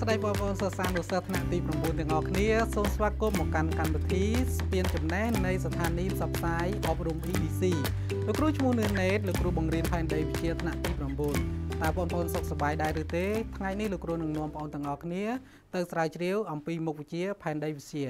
ស្តីបងប្អូនសិស្សានុសិស្សថ្នាក់ទី9ទាំងអស់គ្នាសូមស្វាគមន៍មកកាន់កម្មវិធីស្ពានចំណេះនៃស្ថានីយ៍ផ្សព្វផ្សាយអប់រំ EDC លោកគ្រូឈ្មោះនឿនណេតលោកគ្រូបង្រៀនផែនដីវិទ្យាថ្នាក់ទី9តើបងប្អូនសុខសប្បាយដែរឬទេ ថ្ងៃនេះលោកគ្រូនឹងនាំបងប្អូនទាំងអស់គ្នាទៅស្រាវជ្រាវអំពីមុខវិជ្ជាផែនដីវិទ្យា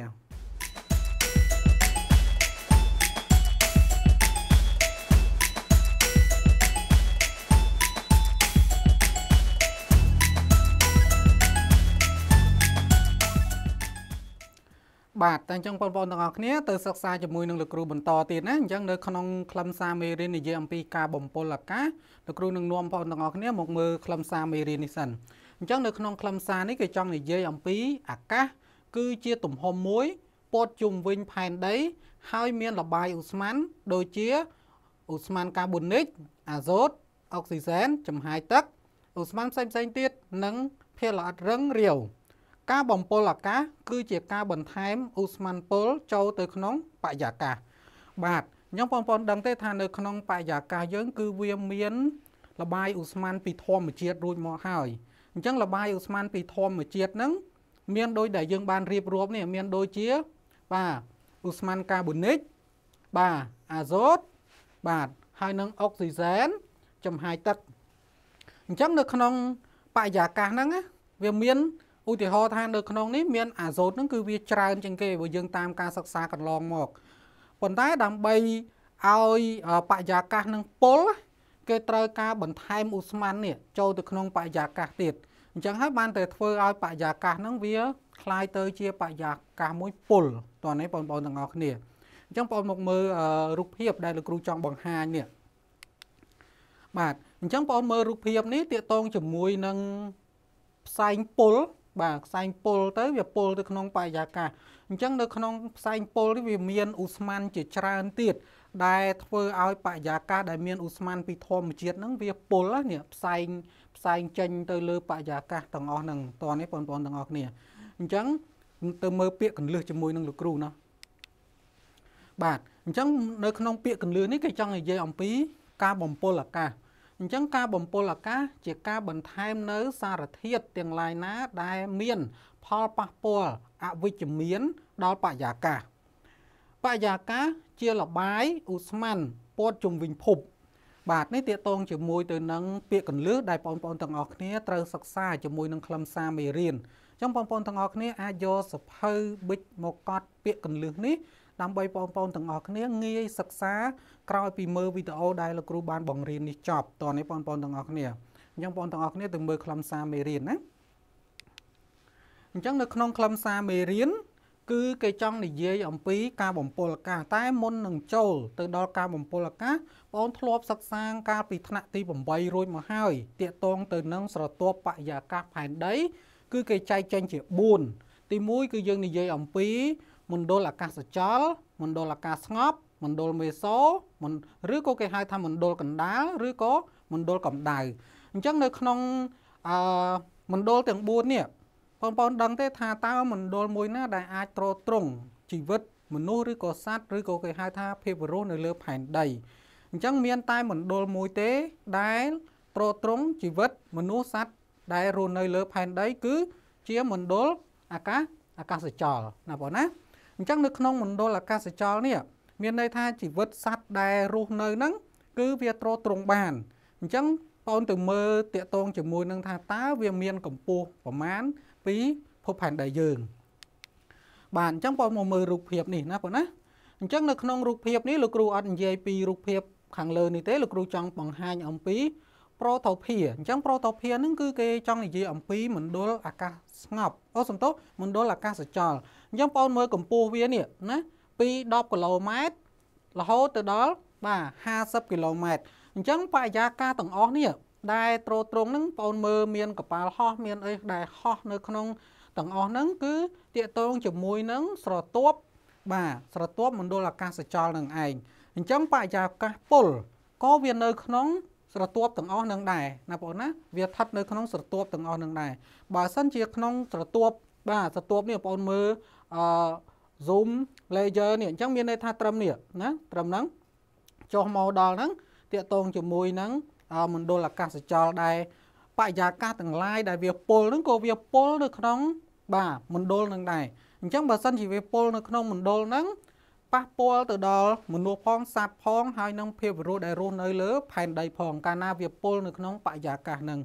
បាទតែអញ្ចឹងបងប្អូនទាំងអស់គ្នាទៅសិក្សាជាមួយនឹងលោកគ្រូបន្តទៀតណាអញ្ចឹងនៅក្នុងខ្លឹមសារមេរៀននិយាយអំពីការបំពល់អាកាសលោកគ្រូនឹងនាំបងប្អូនទាំងអស់គ្នាមកមើលខ្លឹមសារមេរៀននេះសិនអញ្ចឹងនៅក្នុងខ្លឹមសារនេះគេចង់និយាយអំពីអាកាសគឺជាទំហំមួយព័ទ្ធជុំវិញផែនដីហើយមាន លបាយឧស្ម័នដូចជាឧស្ម័នកាបូនិកអាសូតអុកស៊ីសែនចំហាយទឹកឧស្ម័នផ្សេងៗទៀតនិង ភាគល្អិតរឹងរាវការបំពុលអាកាសគឺជាការបន្ថែមឧស្ម័នពុលចូលទៅក្នុងបរិយាកាសបាទខ្ញុំបងប្អូនដឹងទេថានៅក្នុងបរិយាកាសយើង គឺវាមានលបាយឧស្ម័នពីធម្មជាតិរួចមកហើយអញ្ចឹងលបាយឧស្ម័នពីធម្មជាតិហ្នឹងមានដូចដែលយើងបានរៀបរាប់នេះមាន ដូចជាបាទឧស្ម័នកាបូនិកបាទអាសូតបាទហើយនឹងអុកស៊ីសែនចំហាយទឹកអញ្ចឹងនៅក្នុងបរិយាកាសហ្នឹងវាមានឧទាហរណ៍ថានៅក្នុងនេះមានអាសូតហ្នឹងគឺវាច្រើនជាងគេបើយើង តាមការសិក្សាកន្លងមកប៉ុន្តែដើម្បីឲ្យបរិយាកាសនឹងពុលគេត្រូវការបន្ថែមឧស្ម័ននេះចូលទៅក្នុងបរិយាកាសទៀតអញ្ចឹងហើយបានតែធ្វើឲ្យបរិយាកាសហ្នឹងវាคล้ายទៅជាបរិយាកាសមួយពុលតោះនេះបងប្អូនទាំងអស់គ្នាអញ្ចឹងបងប្អូនមកមើលរូបភាពដែលលោកគ្រូចង់បង្ហាញនេះបាទអញ្ចឹងបងប្អូនមើលរូបភាពនេះ ទាក់ទងជាមួយនឹងផ្សែងពុលបាទខ្សែងពុលទៅវាពុលទៅក្នុងបរិយាកាសអញ្ចឹងនៅក្នុងផ្សែងពុលនេះវាមានឧស្ម័នជាច្រើនទៀតដែលធ្វើឲ្យបរិយាកាសដែលមានឧស្ម័នពីធម្មជាតិហ្នឹងវាពុលនេះផ្សែងផ្សែងចេញទៅលើបរិយាកាសទាំងអស់ហ្នឹងតោះនេះបងប្អូនទាំងអស់គ្នាអញ្ចឹងទៅមើលពាក្យកន្លឹះជាមួយនឹងលោកគ្រូណាបាទអញ្ចឹងនៅក្នុងពាក្យកន្លឹះនេះគេចង់និយាយអំពី ការបំពុលអាកាសអញ្ចឹងការបំពុលអាកាសជាការបន្ថែមនៅ សារធាតុទាំងឡាយណាដែលមាន ផលប៉ះពាល់អវិជ្ជមានដល់បរិយាកាសបរិយាកាសជាលបាយឧស្ម័នព័ទ្ធជុំវិញភព បាទនេះទាក់ទងជាមួយទៅនឹងពាក្យកន្លឹះដែលបងប្អូនទាំងអស់គ្នាត្រូវសិក្សាជាមួយនឹងខ្លឹមសារមេរៀនអញ្ចឹងបងប្អូនទាំងអស់គ្នាអាចយកសភៅប៊ិចមកកត់ពាក្យកន្លឹះនេះដើម្បីបងប្អូនទាំងអស់គ្នាងាយសិក្សា ក្រោយពីមើលវីដេអូដែលលោកគ្រូបានបង្រៀននេះចប់តោះនេះបងប្អូនទាំងអស់គ្នាអញ្ចឹងបងប្អូនទាំងអស់គ្នាទៅមើលខ្លឹមសារមេរៀនណាអញ្ចឹងនៅក្នុងខ្លឹមសារមេរៀន គឺ គេចង់និយាយអំពីការបំពុលអាកាសតែមុននឹងចូល ទៅដល់ការបំពុលអាកាសបងធ្លាប់សិក្សាកាលពីថ្នាក់ទី8រួចមកហើយតាកតងទៅនឹងស្រទាប់បរិយាកាសផែនដីគឺគេចែកចេញជា4ទី1គឺយើងនិយាយអំពីមណ្ឌលអាកាសចលមណ្ឌលអាកាសស្ងប់ មណ្ឌលមេសូឬក៏គេហៅថាមណ្ឌលកណ្ដាលឬក៏មណ្ឌលកម្ដៅអញ្ចឹងនៅក្នុងអឺមណ្ឌលទាំង4នេះបងប្អូនដឹងទេថាតើមណ្ឌលមួយណា ដែលអាចទ្រទ្រង់ជីវិតមនុស្សឬក៏សត្វឬក៏គេហៅថាភាវរស់នៅលើផែនដីអញ្ចឹងមានតែមណ្ឌលមួយទេដែលទ្រទ្រង់ជីវិតមនុស្សសត្វដែលរស់នៅលើផែនដីគឺជាមណ្ឌលអាកាសអាកាសចលណាបងណាអញ្ចឹងនៅក្នុងមណ្ឌលអាកាសចរនេះមានន័យថាជីវិតសត្វដែលរស់នៅហ្នឹងគឺវាទ្រទ្រង់បានអញ្ចឹងបងទៅមើលតាកតងជាមួយនឹងថាតើវាមានកម្ពស់ប្រមាណពីភពផែនដីយើងបាទអញ្ចឹងបងមកមើលរូបភាពនេះណាបងណាអញ្ចឹងនៅក្នុងរូបភាពនេះលោកគ្រូអត់និយាយពីរូបភាព ខាងលើនេះទេលោកគ្រូចង់បង្ហាញអំពី protophia អញ្ចឹង protophia ហ្នឹងគឺគេចង់និយាយអំពីមណ្ឌលអាកាសស្ងប់ អូសំទោសមណ្ឌលអាកាសចលអញ្ចឹងបងប្អូនមើលកម្ពស់វានេះណាពី10គីឡូម៉ែត្ររហូតទៅដល់បាទ50គីឡូម៉ែត្រអញ្ចឹងបរិយាកាសទាំងអស់នេះដែលត្រោត្រង់ហ្នឹងបងប្អូនមើលមានកប៉ាល់ហោះមានអីដែលហោះនៅក្នុងទាំងអស់ហ្នឹងគឺតាកតងជាមួយនឹងស្រទាប់បាទស្រទាប់មណ្ឌលអាកាសចរនឹងឯងអញ្ចឹងបរិយាកាសពុលក៏វានៅក្នុងស្រទាប់ទាំងអស់នឹងដែរណាបងប្អូនណាវាស្ថិតនៅក្នុងស្រទាប់ទាំងអស់នឹងដែរបើសិនជាក្នុងស្រទាប់បាទស្រទាប់នេះបងប្អូនមើលអឺ zoom layer នេះអញ្ចឹងមានន័យថាត្រឹមនេះណាត្រឹមហ្នឹងចុះមកដល់ហ្នឹងតាកតងជាមួយនឹងមណ្ឌលអាកាសចរដែរបរិយាកាសទាំងឡាយដែលវាពុលហ្នឹងក៏វាពុលនៅក្នុង បាទមណ្ឌលហ្នឹងដែរអញ្ចឹងបើសិនជាវាពុលនៅក្នុងមណ្ឌលហ្នឹងប៉ះពាល់ទៅដល់មនុស្សផងសត្វផងហើយនឹងភាពរស់ដែលរស់នៅលើផែនដីផងកាលណាវាពុលនៅក្នុងបរិយាកាសហ្នឹង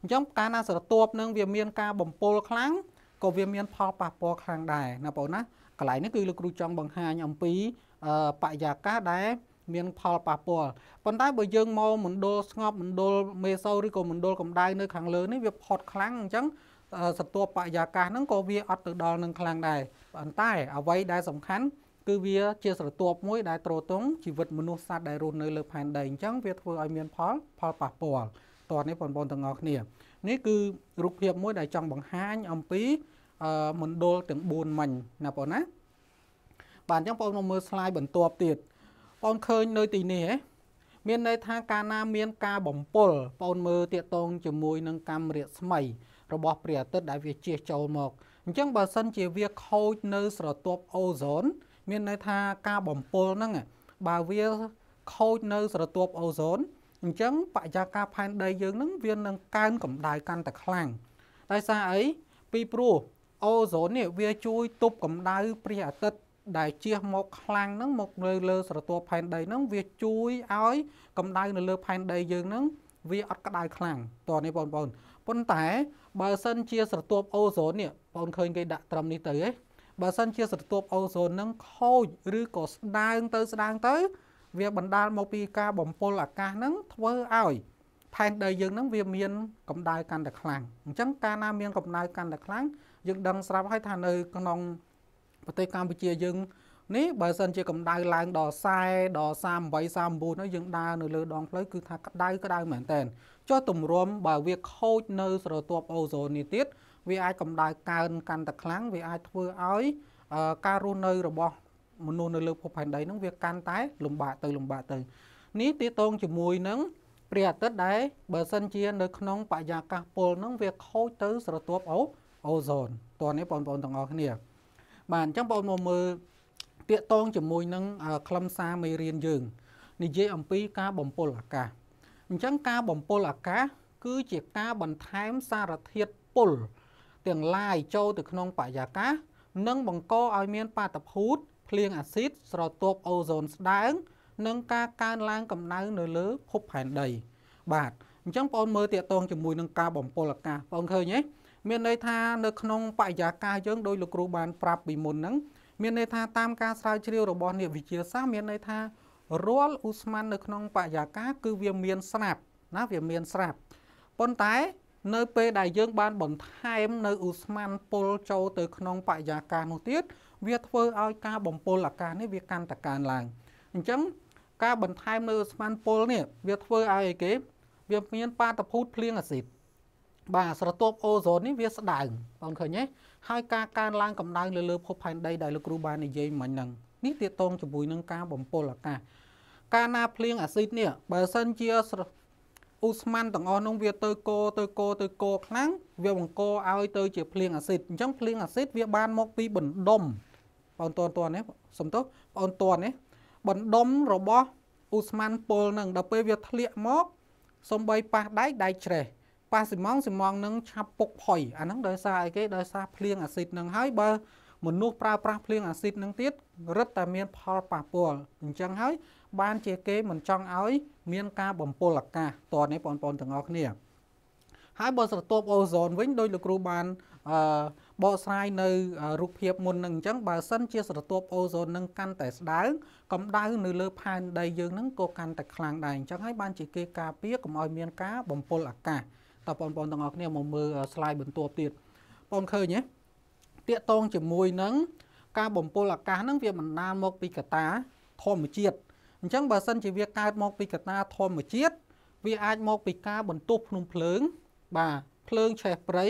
អញ្ចឹងកាលណាស្រទាប់នឹងវាមានការបំពុលខ្លាំងក៏វាមានផលប៉ះពាល់ខ្លាំងដែរណាបងប្អូនណាកន្លែងនេះគឺលោកគ្រូចង់បង្ហាញអំពីបរិយាកាសដែល មានផលប៉ះពាល់ប៉ុន្តែបើយើងមកមណ្ឌលស្ងប់មណ្ឌលមេសូឬក៏មណ្ឌលកម្ដៅនៅខាងលើនេះវាផុតខ្លាំងអញ្ចឹងសត្វបរិយាកាសហ្នឹងក៏វាអត់ទៅដល់នឹងខ្លាំងដែរប៉ុន្តែ អ្វីដែលសំខាន់ គឺវាជាស្រទាប់មួយ ដែលទ្រទ្រង់ជីវិតមនុស្សសត្វដែលរស់នៅលើផែនដីអញ្ចឹងវាធ្វើឲ្យមានផលផលប៉ះពាល់តោះនេះបងប្អូនទាំងអស់គ្នានេះគឺរូបភាពមួយដែលចង់បង្ហាញអំពីមណ្ឌលទាំង4មិញណាបងណា បាទអញ្ចឹងបងមកមើល slide បន្ទាប់ទៀតបងឃើញនៅទីនេះហ៎មានន័យថាកាលណាមានការបំពល់បងមើលតាកតងជាមួយនឹង កម្មរស្មីរបស់ព្រះអាទិត្យដែលវាជះចូលមកអញ្ចឹងបើសិនជាវាខូចនៅស្រទាប់អូโซនមានន័យថាការបំពល់ហ្នឹងបើវាខូចនៅ ស្រទាប់អូโซនអញ្ចឹងបរិយាកាសផែនដីយើងហ្នឹងវានឹងកើនកម្ដៅកាន់តែខ្លាំងដោយសារអីពីព្រោះអូโซននេះវាជួយទប់កម្ដៅព្រះអាទិត្យដែលជះមកខ្លាំងហ្នឹងមកនៅលើស្រទាប់ផែនដីហ្នឹងវាជួយឲ្យកម្ដៅនៅលើផែនដីយើងហ្នឹងវាអត់ក្ដៅខ្លាំងតោះនេះបងប្អូនប៉ុន្តែបើសិន ជា ស្រទាប់អូโซននេះបងឃើញគេដាក់ត្រឹមនេះទៅហ៎បើសិនជាស្រទាប់អូโซនហ្នឹងខូចឬក៏ស្ដាងទៅ ស្ដាងទៅវាបណ្ដាលមកពីការបំពុលអាកាសហ្នឹងធ្វើឲ្យ ផែនដីយើងហ្នឹង វាមានកម្ដៅកាន់តែខ្លាំងអញ្ចឹងកាលណាមានកម្ដៅកាន់តែខ្លាំងយើងដឹងស្រាប់ហើយថានៅក្នុងប្រទេសកម្ពុជាយើង នេះបើសិនជាកម្ដៅឡើងដល់40ដល់38 39នោះយើងដើរនៅលើដងផ្លូវគឺថាក្ដៅក្ដៅមែនតើចុះទម្រាំបើវាខូចនៅស្រទាប់អូโซននេះទៀតវាអាចកម្ដៅកើនកាន់តែខ្លាំងវាអាចធ្វើឲ្យការរស់នៅរបស់ មនុស្សនៅលើភពផែនដីនឹងវាកាន់តែលំបាកទៅលំបាកទៅនេះទាក់ទងជាមួយនឹងព្រះអាទិត្យដែលបើសិនជានៅ ក្នុងបរិយាកាសពុលនឹងវា ខូចទៅស្រទាប់អូអូโซនតោះនេះបងប្អូនទាំងអស់គ្នាបាទអញ្ចឹងបងប្អូនមកមើលតាកតងជាមួយនឹងខ្លឹមសារមេរៀនយើង និយាយអំពីការបំពុលអាកាសអញ្ចឹងការបំពុលអាកាសគឺជាការបន្ថែមសារធាតុពុលទាំងឡាយចូលទៅក្នុងបរិយាកាសនិងបង្កឲ្យមាន បាតុភូត ភ្លៀងអាស៊ីតស្រទាប់អូโซនស្ដើងនិងការកើនឡើងកម្ដៅនៅលើភពផែនដី បាទអញ្ចឹងបងប្អូនមើលតាកតងជាមួយនឹងការបំពុលអាកាសបងឃើញទេមានន័យថានៅក្នុងបរិយាកាសយើងដោយលោកគ្រូបានប្រាប់ពីមុនហ្នឹងមានន័យថាតាមការស្រាវជ្រាវរបស់អ្នកវិទ្យាសាស្ត្រមានន័យថារាល់ឧស្ម័ននៅក្នុងបរិយាកាសគឺវាមានស្រាប់ណាវាមានស្រាប់ប៉ុន្តែនៅពេលដែលយើងបានបន្ថែមនៅឧស្ម័នពុលចូលទៅក្នុងបរិយាកាសនោះទៀត វាធ្វើឲ្យការបំពុលអាកាសនេះវាកាន់តែកើនឡើងអញ្ចឹងការបន្ថែមនៅឧស្ម័នពុលនេះវាធ្វើឲ្យគេវាមាន បាតុភូតភ្លៀងអាស៊ីតបាទស្រទាប់អូโซននេះវាស្ដើងបងឃើញទេហើយការកើនឡើងកម្ដៅលើលើភពផែនដីដែលលោកគ្រូបាននិយាយមិញហ្នឹងនេះទាក់ទងជាមួយនឹងការបំពុលអាកាសការណាភ្លៀងអាស៊ីតនេះបើសិនជាឧស្ម័នទាំងអស់នោះវាទៅកោទៅកោទៅកោខ្លាំងវាបង្កឲ្យទៅជាភ្លៀងអាស៊ីតអញ្ចឹងភ្លៀងអាស៊ីតវាបានមកពីបណ្ដុំបងតួនតួននេះសំទោសបងតួននេះបណ្ដុំរបស់ឧស្ម័នពុលនឹងដល់ពេលវាធ្លាក់មក សំបីប៉ះដៃដៃច្រេះប៉ះស៊ីម៉ងស៊ីម៉ងនឹងឆាប់ពុកផុយអាហ្នឹងដោយសារអីគេដោយសារភ្លៀងអាស៊ីតនឹងហើយបើមនុស្សប្រើប្រាស់ភ្លៀងអាស៊ីតនឹងទៀតរឹតតែមាន ផលប៉ះពាល់អញ្ចឹងហើយ បានជាគេមិនចង់ឲ្យមាន ការបំពុលអាកាសតរនេះបងប្អូនទាំងអស់គ្នាហើយបើស្រទាប់អូហ្សូនវិញដោយលោកគ្រូបានអឺបកស្រាយនៅរូបភាពមុននឹងអញ្ចឹងបើសិនជាស្រទាប់អូហ្សូននឹងកាន់តែស្ដើងកម្ដៅនៅលើផែនដីយើងនឹងក៏កាន់តែខ្លាំងដែរអញ្ចឹងហើយបានជាគេការពារកុំឲ្យមាន ការបំពុលអាកាសតើបងប្អូនទាំងអស់គ្នាមកមើល slide បន្ទាប់ទៀតបងឃើញទេតាកតងជាមួយនឹងការបំពុលអាកាសហ្នឹងវាបណ្ដាលមកពីកត្តាធម្មជាតិអញ្ចឹងបើសិនជាវាកើតមក ពីកត្តាធម្មជាតិវាអាចមកពីការបន្ទុះភ្នំភ្លើងបាទភ្លើងឆេះព្រៃ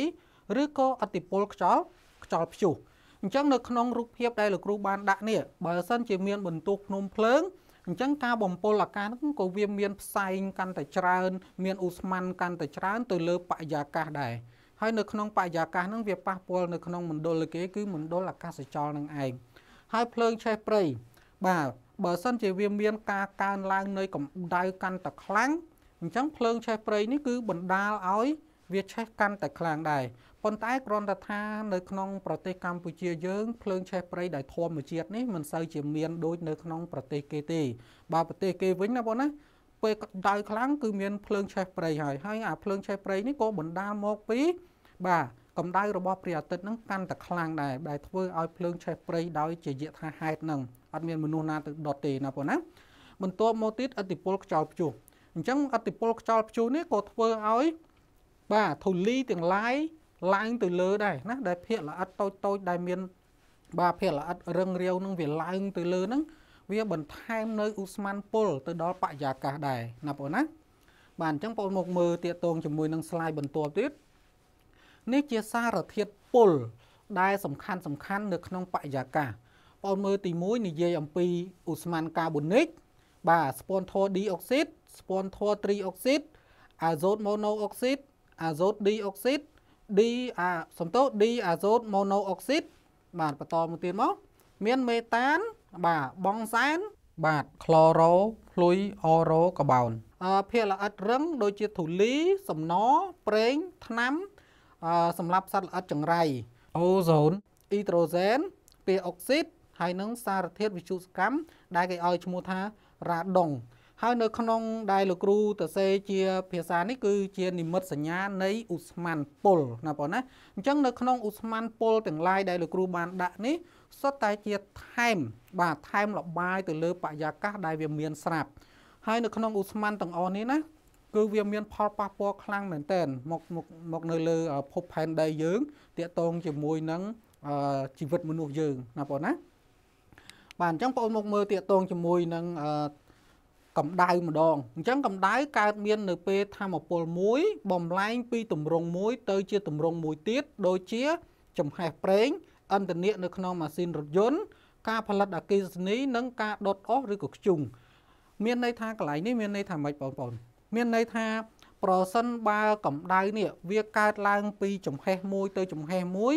ឬក៏អតិពលខ្យល់ខ្យល់ព្យុះអញ្ចឹងនៅក្នុងរូបភាពដែលលោកគ្រូបានដាក់នេះបើសិន ជាមានបន្ទុះភ្នំភ្លើងអញ្ចឹងការបំពល់អាការហ្នឹងក៏វាមានផ្សែងកាន់តែច្រើនមានឧស្ម័នកាន់តែច្រើនទៅលើបរិយាកាសដែរហើយនៅក្នុងបរិយាកាសហ្នឹងវាប៉ះពាល់នៅក្នុងមណ្ឌលគេគឺមណ្ឌលអាកាសចរនឹងឯងហើយភ្លើងឆេះព្រៃបាទបើសិនជាវាមាន ការកើនឡើងនៃកម្ដៅកាន់តែខ្លាំងអញ្ចឹងភ្លើងឆេះព្រៃនេះគឺបណ្ដាលឲ្យវាឆេះកាន់តែខ្លាំងដែរប៉ុន្តែគ្រាន់តែថានៅក្នុងប្រទេសកម្ពុជាយើងភ្លើងឆេះព្រៃដោយធម្មជាតិនេះមិនសូវជាមានដូចនៅក្នុងប្រទេសគេទេបើប្រទេសគេវិញណាបងណាពេលដៅខ្លាំងគឺមានភ្លើងឆេះព្រៃហើយហើយ អាភ្លើងឆេះព្រៃនេះក៏បណ្ដាលមកពី បាទកម្ដៅរបស់ព្រះអាទិត្យហ្នឹងកាន់តែខ្លាំងដែរដែលធ្វើឲ្យភ្លើងឆេះព្រៃដោយជាយថាហេតុហ្នឹងអត់មានមនុស្សណាទៅដុតទេណាបងណាបន្ទាប់មកទៀតអតិពលខ្យល់ព្យុះអញ្ចឹងអតិពលខ្យល់ព្យុះនេះក៏ធ្វើឲ្យបាទធូលីទាំងឡាយឡើងទៅលើដែរណាដែលភាកល្អិតតូចតូចដែលមាន បាទភាកល្អិតរឹងរាវនឹងវាឡើងទៅលើហ្នឹងវា បន្ថែមនៅឧស្ម័នពុលទៅដល់បរិយាកាសដែរណាបងណាបាទអញ្ចឹងបងមកមើលទាក់ទងជាមួយនឹង slide បន្ទាប់ទៀតនេះជាសារធាតុពុលដែលសំខាន់សំខាន់នៅក្នុងបរិយាកាសបងមើលទី1និយាយអំពីឧស្ម័នកាបូនិកបាទ spontor dioxide spontor trioxide azot monoxide azot dioxide D អាសំទោ D អាសូតម៉ូណូអុកស៊ីតបាទបន្តមកទៀតមក មានមេតានបាទបងសែនបាទក្លរ៉ូភ្លុយអរ៉ូកាបោនអភាគល្អិតរឹង ដូចជាធូលីសំណប្រេងថ្នាំអសម្រាប់សត្វល្អិតចង្រៃអូហ្សូនអ៊ីដ្រូសែនពាអុកស៊ីតហើយនឹងសារធាតុវិទ្យុសកម្មដែលគេឲ្យឈ្មោះថារ៉ាដុងហើយនៅក្នុងដែលលោកគ្រូតសេជាភាសានេះគឺជា និមិត្តសញ្ញានៃឧស្ម័នពុលណាបងណាអញ្ចឹងនៅក្នុងឧស្ម័នពុលទាំងឡាយដែលលោកគ្រូបានដាក់នេះសុទ្ធតែជាថែម បាទថែមលបាយទៅលើបរិយាកាសដែលវាមានស្រាប់ហើយនៅក្នុងឧស្ម័នទាំងអស់នេះណាគឺវាមានផលប៉ះពាល់ខ្លាំងមែនទែនមកមកមកនៅលើភពផែនដីយើងតាក់ទងជាមួយនឹងជីវិតមនុស្សយើងណាបងណាបាទអញ្ចឹងបងប្អូនមកមើលតាកតងជាមួយនឹងកម្ដៅម្ដងអញ្ចឹងកម្ដៅកើតមាន នៅពេលធម្មពលមួយ បំលែង ពីទម្រង់មួយ ទៅជាទម្រង់មួយទៀតដូចជា ចំហេះប្រេងឥន្ធនៈនៅក្នុងម៉ាស៊ីនរថយន្តការផលិតអគ្គិសនីនិងការដុតអុសឬក៏ខ្ជុំមានន័យថាកន្លែងនេះមានន័យថាម៉េចបងប្អូនមានន័យថាប្រសិនបើកម្ដៅនេះវាកើតឡើង ពី ចំហេះមួយទៅចំហេះមួយ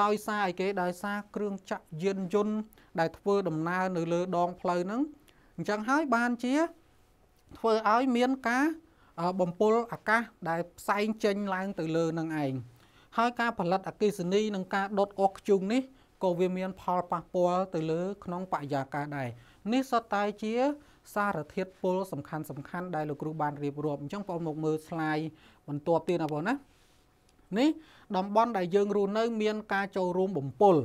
ដោយសារអីគេដោយសារគ្រឿងចក្រយានយន្តដែលធ្វើដំណើរនៅលើដងផ្លូវហ្នឹងអញ្ចឹងហើយបានជា ធ្វើឲ្យមានការបំពុលអាកាសដែលផ្សែងចេញឡើងទៅលើ នឹងឯងហើយការផលិតអកេសនីនិងការដុតអុសខ្ជុំនេះក៏វាមាន ផលប៉ះពាល់ទៅលើក្នុងបរិយាកាសដែរនេះសុទ្ធតែជាសារធាតុពុលសំខាន់សំខាន់ដែលលោកគ្រូបានរៀបរាប់អញ្ចឹងបងមកមើលស្លាយបន្ទាប់ទៀតណាបងណានេះតំបន់ដែលយើងរស់នៅ មាន ការចូលរួមបំពុល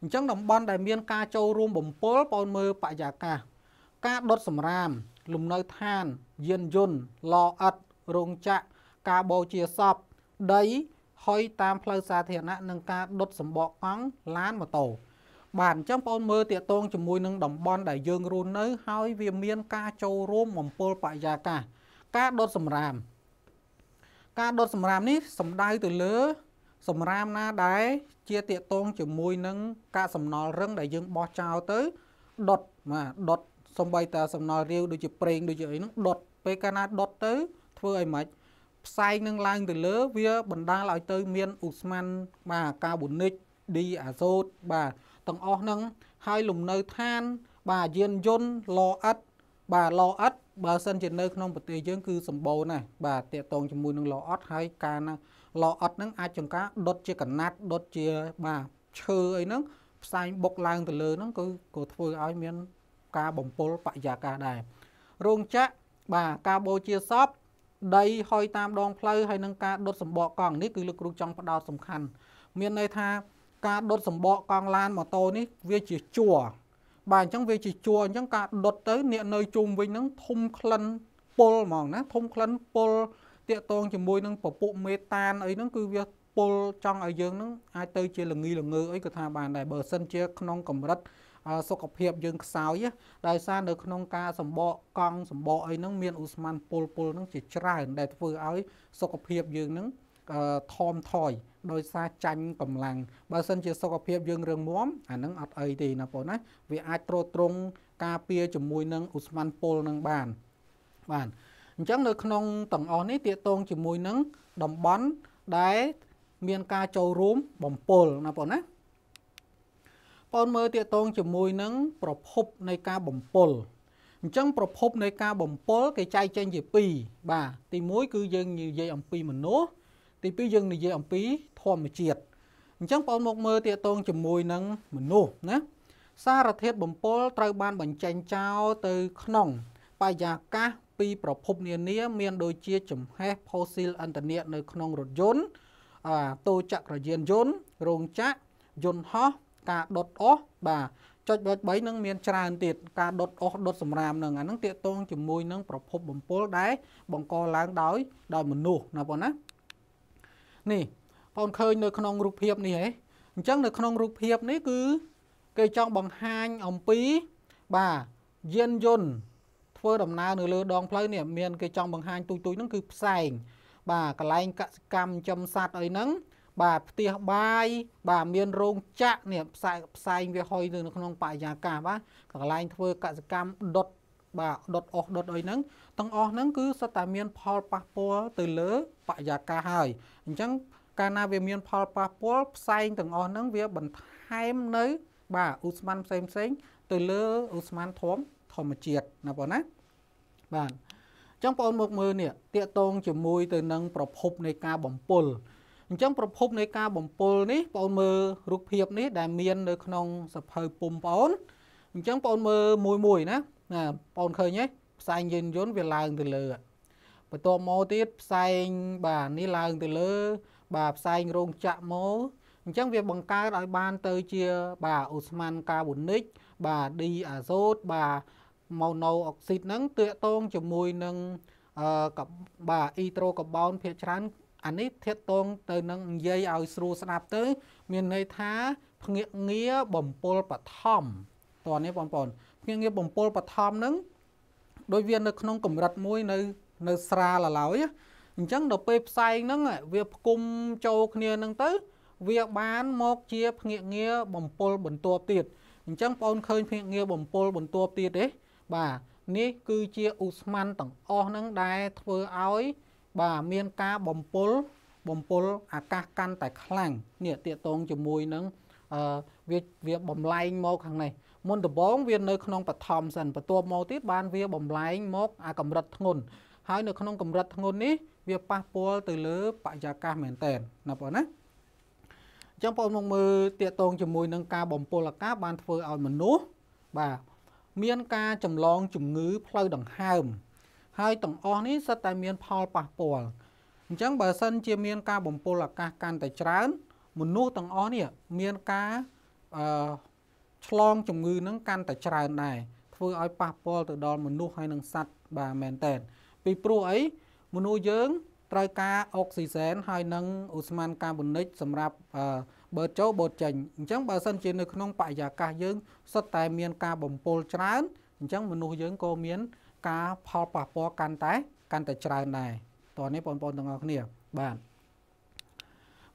អញ្ចឹងតំបន់ដែលមានការចូលរួម បំពុលបងមើលបរិយាកាសការដុតសម្រាមលំនៅឋានយានយន្តលអិតរោងចក្រការបូជាសពដីហុយតាមផ្លូវសាធារណៈនិងការដុតសម្បកកង់ឡានម៉ូតូបាទអញ្ចឹងបងប្អូនមើលតាកតងជាមួយនឹងតំបន់ដែលយើងរស់នៅ ហើយវាមាន ការចូលរួមបំពល់បរិយាកាសការដុតសម្រាមការដុតសម្រាមនេះសំដៅទៅលើ សម្រាមណាដែល ជាតាកតងជាមួយនឹងកាកសំណល់រឹងដែលយើងបោះចោលទៅដុតបាទដុតសំបីតាសំណល់រាវដូចជាប្រេងដូចជាអីហ្នឹងដុតពេលកាលណាដុតទៅ ធ្វើឲ្យម៉េចផ្សែងនឹងឡើងទៅលើវាបណ្ដាលឲ្យទៅ មានឧស្ម័នបាទកាបូនិកឌីអាសូតបាទទាំងអស់ហ្នឹងហើយលំនៅឋានបាទយានយន្តលអិតបាទលអិតបើសិនជានៅក្នុងប្រទេសយើងគឺសម្បូរណាស់បាទតកតងជាមួយនឹងលអត់ហើយការណាលអត់ហ្នឹងអាចចង្ការដុតជាកណាត់ដុតជាបាទឈើអីហ្នឹង ផ្សែងបុកឡើងទៅលើហ្នឹងគឺក៏ធ្វើឲ្យមានការបំពុលបរិយាកាសដែររោងចក្របាទការបូជាសពដីហុយតាមដងផ្លូវហើយនឹងការដុតសម្បកកង់នេះគឺលោកគ្រូចង់ផ្ដោតសំខាន់ មានន័យថាការដុតសម្បកកង់ឡានម៉ូតូនេះវាជាជួរបាទអញ្ចឹងវាជាជួរអញ្ចឹងការដុតទៅអ្នកនៅជុំវិញហ្នឹងធំក្លិនពុលហ្មងណា ធំក្លិនពុលតាកតងជាមួយនឹងពពុះមេតានអីហ្នឹងគឺវាពុលចង់ឲ្យយើងហ្នឹងអាចទៅជាលងីលងើអីក៏ថាបានដែរបើសិនជាក្នុងកម្រិតសុខភាពយើងខ្សោយដោយសារនៅក្នុងការសម្បកកង់សម្បកអីហ្នឹងមានឧស្ម័នពុលពុលហ្នឹងជាច្រើនដែលធ្វើឲ្យសុខភាពយើងហ្នឹងថមថយ ដោយសារចាញ់កម្លាំងបើសិនជាសុខភាព យើងរឹងមាំអានឹងអត់អីទេណាបងណា វាអាចទ្រទ្រង់ការពារជាមួយនឹងឧស្ម័នពុលនឹងបានបានអញ្ចឹងនៅក្នុងទាំងអស់នេះទាក់ទងជាមួយនឹងតំបន់ដែលមានការចូលរួមបំពល់ណាបងណាបងមើលតាកតងជាមួយនឹងប្រភពនៃការបំពុលអញ្ចឹងប្រភពនៃការបំពុលគេចែកចេញជា2បាទទី1គឺយើងនិយាយអំពីមនុស្សទី2យើងនិយាយអំពីធម្មជាតិអញ្ចឹងបងមកមើលតាកតងជាមួយនឹងមនុស្សណាសារធាតុបំពុលត្រូវបានបញ្ចេញចោលទៅក្នុងបរិយាកាសពីប្រភព នានា មាន ដូចជាចំហេះផូស៊ីលឥន្ធនៈនៅក្នុងរថយន្តតូចក្រយានយន្តរោងចក្រយន្តហោះការដុតអស់បាទចុច3នឹងមានច្រើនទៀតការដុតអស់ដុតសម្រាមនឹងអានឹងតាកតងជាមួយនឹងប្រភព បំពុលដែលបង្កឡើងដោយ ដោយមនុស្សណាបងណានេះបងឃើញនៅ ក្នុងរូបភាពនេះហ៎អញ្ចឹងនៅក្នុងរូបភាពនេះគឺគេចង់បង្ហាញអំពីបាទយានយន្តធ្វើដំណើរនៅលើដងផ្លូវនេះមានគេចង់បង្ហាញទូចទូចហ្នឹងគឺផ្សែងបាទកន្លែងកសិកម្មចិញ្ចឹមសត្វអីហ្នឹងបាទផ្ទះបាយបាទមានរោងចក្រនេះផ្សែងផ្សែងវាហុយនៅក្នុងបរិយាកាសបាទកន្លែងធ្វើកសកម្មដុតបាទដុតអស់ដុតអីហ្នឹងទាំងអស់ហ្នឹងគឺសិតតែមាន ផលប៉ះពាល់ទៅលើបរិយាកាសហើយអញ្ចឹងកាលណាវាមាន ផលប៉ះពាល់ផ្សែងទាំងអស់ហ្នឹងវាបន្ថែមនៅ បាទឧស្ម័នផ្សេងផ្សេង ទៅលើឧស្ម័នធំធម្មជាតិណាបងណាបាទអញ្ចឹងបងប្អូនមកមើលនេះតាកតងជាមួយទៅនឹងប្រភពនៃការបំពុលអញ្ចឹងប្រភពនៃការបំពុលនេះបងមើលរូបភាពនេះដែលមាន នៅក្នុងសភៅពុំបងអញ្ចឹងបងមើលមួយមួយណាណាបងឃើញទេផ្សែងយានយន្តវាឡើងទៅលើបន្ទាប់មកទៀតផ្សែងបាទនេះឡើងទៅលើ បាទផ្សែងរោងចក្រមកអញ្ចឹងវាបង្កើតឲ្យបានទៅជា បាទអូស្មန်កាបូនិកបាទឌីអាសូតបាទម៉ូណូអុកស៊ីតហ្នឹងទាក់ទងជាមួយនឹងអឺបាទអ៊ីត្រូកាបូនភាគច្រើនអានេះធាតតងទៅនឹងនិយាយឲ្យស្រួលស្ដាប់ទៅ មានន័យថាភ្នាក់ងារបំពល់បឋមតោះនេះបងប្អូនភ្នាក់ងារបំពល់បឋមនឹងដូចវានៅក្នុង កម្រិតមួយនៅនៅស្រាលឡើយអញ្ចឹងដល់ពេលផ្សែងហ្នឹងវាផ្គុំចូលគ្នាហ្នឹងទៅវាបានមកជាភ្នាក់ងារបំពល់បន្ទាប់ទៀតអញ្ចឹងបងប្អូនឃើញភ្នាក់ងារបំពល់បន្ទាប់ទៀតទេ បាទនេះគឺជាឧស្ម័នទាំងអស់ហ្នឹងដែលធ្វើឲ្យបាទមានការបំពុលបំពុលអាកាសកាន់តែខ្លាំងនេះតាកតងជាមួយនឹងអឺវាវាបំលែងមកខាងនេះមុនដំបូងវានៅក្នុងបឋមសិនបន្ទាប់មកទៀតបានវាបំលែងមក អាកម្រិតធ្ងន់ហើយនៅក្នុងកម្រិតធ្ងន់នេះវាប៉ះពាល់ទៅលើបរិយាកាសមែនតើណាបងណាអញ្ចឹងបងមកមើលតាកតងជាមួយនឹងការបំពុលអាកាសបានធ្វើឲ្យមនុស្សបាទមានការចម្លងជំងឺផ្លូវដង្ហើមហើយទាំងអស់នេះសិតតែមាន ផលប៉ះពាល់អញ្ចឹងបើសិនជា មាន ការបំពុលអាកាសកាន់តែច្រើនមនុស្សទាំងអស់នេះមានការអឺឆ្លង ជំងឺនឹងកាន់តែច្រើនដែរធ្វើឲ្យប៉ះពាល់ទៅដល់មនុស្សហើយនិងសត្វបាទមែនតើពីព្រោះអីមនុស្សយើងត្រូវការអុកស៊ីសែនហើយនិងឧស្ម័នកាបូនិកសម្រាប់បឺតចូលបឺតចេញអញ្ចឹងបើសិនជានៅក្នុងបរិយាកាសយើងសុទ្ធតែមានការបំពុលច្រើនអញ្ចឹងមនុស្សយើងក៏មានការផលប៉ះពាល់កាន់តែកាន់តែច្រើនដែរតោះនេះបងប្អូនទាំងអស់គ្នាបាទ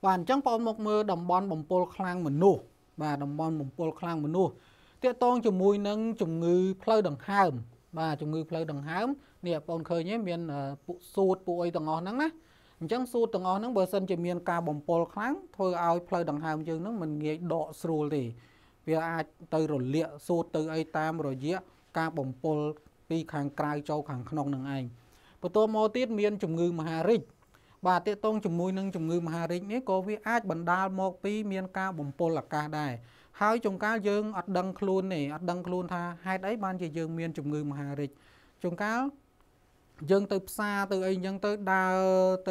បាទអញ្ចឹងបងប្អូនមកមើលតំបន់ បំពល់ខ្លាំងមនុស្សបាទតំបន់បំពល់ខ្លាំងមនុស្សតាកតងជាមួយនឹងជំងឺផ្លូវដង្ហើម បាទជំងឺផ្លូវដង្ហើមនេះបងប្អូនឃើញទេមានពួកសួតពួកអីទាំងអស់ហ្នឹងណាអញ្ចឹងសួតទាំងអស់ហ្នឹងបើសិនជាមានការបំពល់ខ្លាំងធ្វើឲ្យផ្លូវដង្ហើមយើងហ្នឹងមិនងាយដកស្រួលទេវាអាចទៅរលាកសួតទៅអីតាមរយៈការបំពល់ពីខាងក្រៅចូលខាងក្នុងនឹងឯងបន្ទាប់មកទៀតមាន ជំងឺមហារីកបាទតេតងជាមួយនឹងជំងឺមហារីកនេះក៏វាអាចបណ្ដាលមក ពីមានការបំពុលអាកាសដែរហើយចុងកាលយើងអត់ដឹងខ្លួនទេអត់ដឹងខ្លួនថាហេតុអីបានជាយើងមានជំងឺមហារីកចុងកាលយើងទៅផ្សារទៅអីចឹងទៅដើរ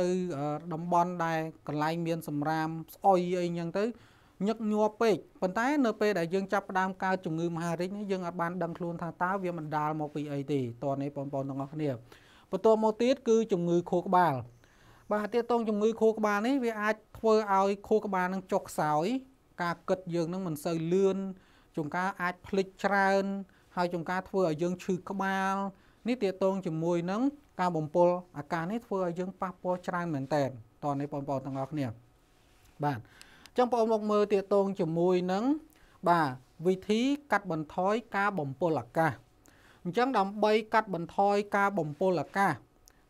ទៅតំបន់ដែលកន្លែងមានសម្រាមស្អុយអីចឹងទៅញឹកញាប់ពេកប៉ុន្តែនៅពេលដែលយើងចាប់ផ្ដើមកើតជំងឺមហារីកយើងអាចបានដឹងខ្លួនថាតើវាមិនដាលមកពីអីទេតើនេះបងប្អូនទាំងអស់គ្នាបន្ទាប់មកទៀតគឺជំងឺខួរក្បាល បាទទៀតតងជំងឺខួរក្បាលនេះវាអាចធ្វើឲ្យខួរក្បាលនឹងចុះខ្សោយ ការគិតយើងនឹងមិនសូវលឿនជួនកាលអាចភ្លេចច្រើនហើយជួនកាលធ្វើឲ្យយើងឈឺក្បាល នេះទាក់ទងជាមួយនឹងការបំពុលអាការនេះធ្វើឲ្យយើងប៉ះពាល់ច្រើនមែនតើតនេះបងប្អូនទាំងអស់គ្នាបាទចឹងបងមកមើលទាក់ទងជាមួយនឹងបាទវិធីកាត់បន្ថយការបំពុលអាកាសអញ្ចឹងដើម្បីកាត់បន្ថយការបំពុលអាកាស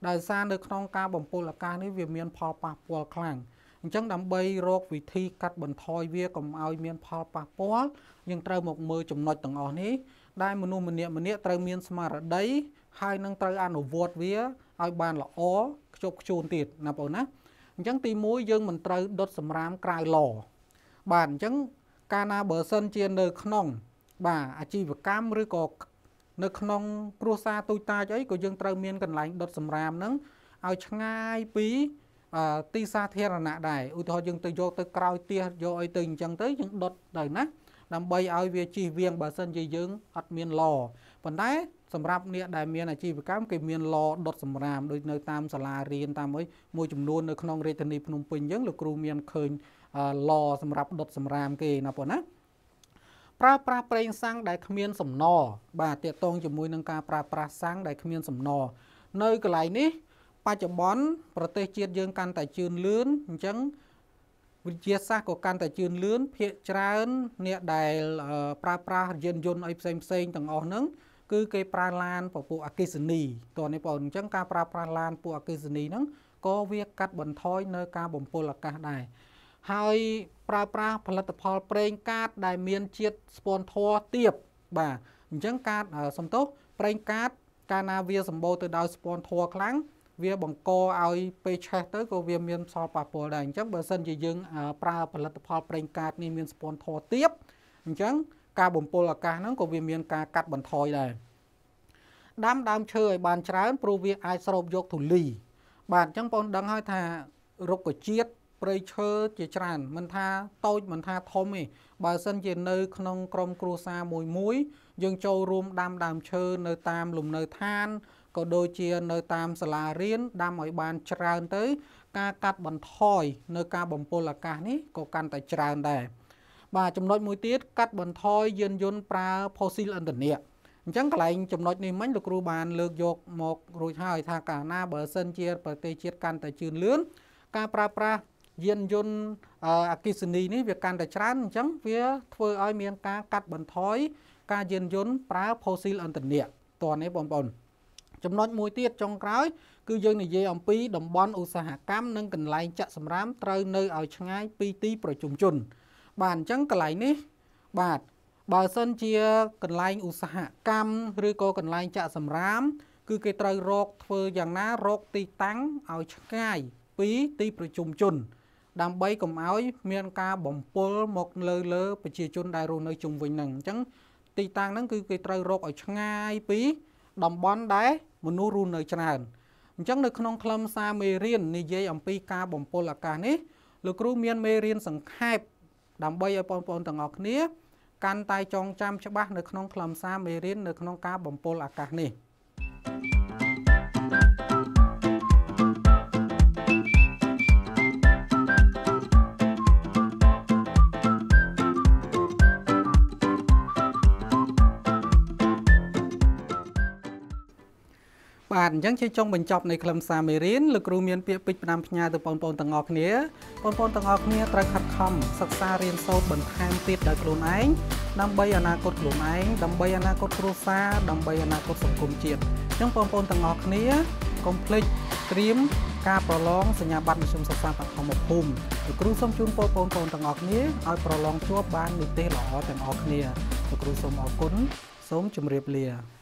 ដោយសារនៅក្នុងការបំពុលអាកាសនេះវាមាន ផលប៉ះពាល់ខ្លាំងអញ្ចឹងដើម្បី រកវិធីកាត់បន្ថយវាកុំឲ្យមានផលប៉ះពាល់យើងត្រូវមកមើលចំណុចទាំងអស់នេះដែលមនុស្សម្នាក់ម្នាក់ត្រូវមានស្មារតីហើយនឹងត្រូវអនុវត្តវាឲ្យបានល្អខ្ជាប់ខ្ជួនទៀតណាបងប្អូនណាអញ្ចឹងទី1យើងមិនត្រូវដុតសម្រាមក្រៅឡបាទអញ្ចឹងកាលណាបើសិនជានៅក្នុង បាទអាជីវកម្មឬក៏នៅក្នុងគ្រួសារទូចតាចអីក៏យើងត្រូវមានកន្លែងដុតសម្រាមហ្នឹងឲ្យឆ្ងាយពីទីសាធារណៈដែរឧទាហរណ៍យើងទៅយកទៅក្រោយផ្ទះយកអីទៅអញ្ចឹងទៅយើងដុតទៅណាដើម្បីឲ្យវាជិះវៀងបើសិនជាយើងអត់មានឡប៉ុន្តែសម្រាប់អ្នកដែលមានអាជីវកម្មគេមានឡដុតសម្រាមដូចនៅ តាមសាលារៀនតាមអីមួយចំនួននៅក្នុងរាជធានីភ្នំពេញអញ្ចឹងលោកគ្រូមានឃើញឡសម្រាប់ដុតសម្រាមគេណាប៉ុណ្ណាប្រើប្រាស់ប្រេងសាំងដែលគ្មានសំណល់បាទតាកតងជាមួយនឹងការប្រើប្រាស់សាំងដែលគ្មានសំណល់នៅកន្លែងនេះបច្ចុប្បន្នប្រទេសជាតិយើងកាន់តែជឿនលឿនអញ្ចឹងវិទ្យាសាស្ត្រក៏កាន់តែជឿនលឿនភាគច្រើនអ្នកដែលប្រើប្រាស់យានយន្តអីផ្សេងផ្សេងទាំងអស់ហ្នឹងគឺគេប្រើឡានពពួកអកេសនីតោះនេះបងអញ្ចឹងការប្រើប្រាស់ឡានពួកអកេសនីហ្នឹងក៏វាកាត់បន្ថយនៅការបំពុលអាកាសដែរហើយប្រើប្រាស់ផលិតផលប្រេងកាតដែលមានជាតិស្ពាន់ធ័រទៀបបាទអញ្ចឹងកាតសំទោសប្រេងកាត កាលណាវាសម្បូរទៅដោយស្ពាន់ធ័រខ្លាំងវាបង្កឲ្យពេលឆេះទៅក៏វាមានផលប៉ះពាល់ដែរអញ្ចឹងបើសិនជាយើង ប្រើផលិតផលប្រេងកាតនេះមានស្ពាន់ធ័រទៀបអញ្ចឹងការបំពុលអាកាសហ្នឹងក៏វាមានការកាត់បន្ថយដែរដាំដើមឈើឲ្យបានច្រើន ព្រោះវាអាចស្រូបយកធូលីបាទអញ្ចឹងបងដឹងហើយថារុក្ខជាតិព្រៃឈើជាច្រើន មិនថាតូចមិនថាធំទេបើសិនជានៅក្នុងក្រមគ្រួសារមួយមួយ យើង ចូលរួមដាំដើមឈើនៅតាមលំនៅឋានក៏ដូចជានៅ តាមសាលារៀនដាំឲ្យបានច្រើនទៅ ការកាត់បន្ថយនៅ ការបំពុលអាកាស នេះក៏កាន់តែច្រើនដែរបាទចំណុចមួយទៀតកាត់បន្ថយយានយន្តប្រើ fossil ឥន្ធនៈអញ្ចឹងកន្លែងចំណុចនេះមិញលោកគ្រូបាន លើកយកមករួចហើយថាកាលណាបើសិនជា ប្រទេសជាតិកាន់តែជឿនលឿនការប្រើប្រាស់យានយន្តអគ្គិសនីនេះវាកាន់តែច្រើនអញ្ចឹងវាធ្វើឲ្យមានការកាត់បន្ថយការយានយន្តប្រើ fossil ឥន្ធនៈតរនេះបងប្អូនចំណុចមួយទៀតចុងក្រោយ គឺយើងនិយាយអំពីតំបន់ឧស្សាហកម្មនិងកន្លែងចាក់សំរាមត្រូវនៅឲ្យឆ្ងាយពីទីប្រជុំជនបាទអញ្ចឹងកន្លែងនេះ បាទបើសិនជាកន្លែងឧស្សាហកម្មឬក៏កន្លែងចាក់សម្រាម គឺគេត្រូវរកធ្វើយ៉ាងណារកទីតាំងឲ្យឆ្ងាយពីទីប្រជុំជន ដើម្បីកុំឲ្យមាន ការបំពុលមកលើលើប្រជាជន ដែលរស់នៅជុំវិញហ្នឹងអញ្ចឹងទីតាំងហ្នឹងគឺគេត្រូវរកឲ្យឆ្ងាយពីតំបន់ដែលមនុស្សរស់នៅច្រើនអញ្ចឹងនៅក្នុងខ្លឹមសារមេរៀននិយាយអំពីការបំពុលអាកាសនេះលោកគ្រូមានមេរៀនសង្ខេបដើម្បីឲ្យបងប្អូនទាំងអស់គ្នា កាន់តែចងចាំច្បាស់នៅក្នុងខ្លឹមសារមេរៀននៅក្នុងការបំពល់ឱកាសនេះ។បាទអញ្ចឹងជាចុងបញ្ចប់នៃខ្លឹមសារមេរៀនលោកគ្រូមានពាក្យពេចន៍ផ្ដាំផ្ញើទៅបងប្អូនទាំងអស់គ្នាបងប្អូនទាំងអស់គ្នាត្រូវខិតខំសិក្សារៀនសូត្របន្ថែមទៀតដោយខ្លួនឯងដើម្បីអនាគតខ្លួនឯងដើម្បីអនាគតគ្រួសារដើម្បីអនាគតសង្គមជាតិអញ្ចឹងបងប្អូនទាំងអស់គ្នាកុំភ្លេចត្រៀមការប្រឡងសញ្ញាបត្រមធ្យមសិក្សាបឋមភូមិលោកគ្រូសូមជូនពរបងប្អូនទាំងអស់គ្នាឲ្យប្រឡងជាប់បាននិទេសល្អទាំងអស់គ្នាលោកគ្រូសូមអរគុណសូមជម្រាបលា